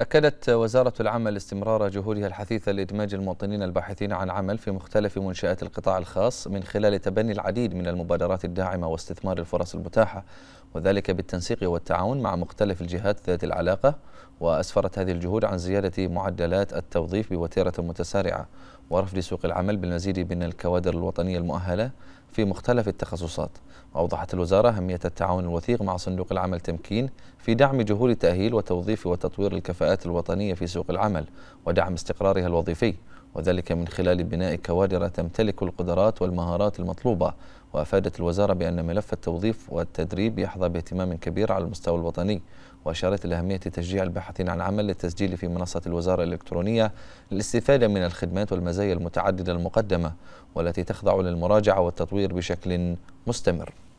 أكدت وزارة العمل استمرار جهودها الحثيثة لإدماج المواطنين الباحثين عن عمل في مختلف منشآت القطاع الخاص من خلال تبني العديد من المبادرات الداعمة واستثمار الفرص المتاحة وذلك بالتنسيق والتعاون مع مختلف الجهات ذات العلاقة وأسفرت هذه الجهود عن زيادة معدلات التوظيف بوتيرة متسارعة ورفض سوق العمل بالمزيد من الكوادر الوطنية المؤهلة في مختلف التخصصات وأوضحت الوزارة أهمية التعاون الوثيق مع صندوق العمل تمكين في دعم جهود تأهيل وتوظيف وتطوير الكفاءات الوطنية في سوق العمل ودعم استقرارها الوظيفي وذلك من خلال بناء كوادر تمتلك القدرات والمهارات المطلوبة وأفادت الوزارة بأن ملف التوظيف والتدريب يحظى باهتمام كبير على المستوى الوطني وأشارت إلى أهمية تشجيع الباحثين عن عمل للتسجيل في منصة الوزارة الإلكترونية للاستفادة من الخدمات والمزايا المتعددة المقدمة والتي تخضع للمراجعة والتطوير بشكل مستمر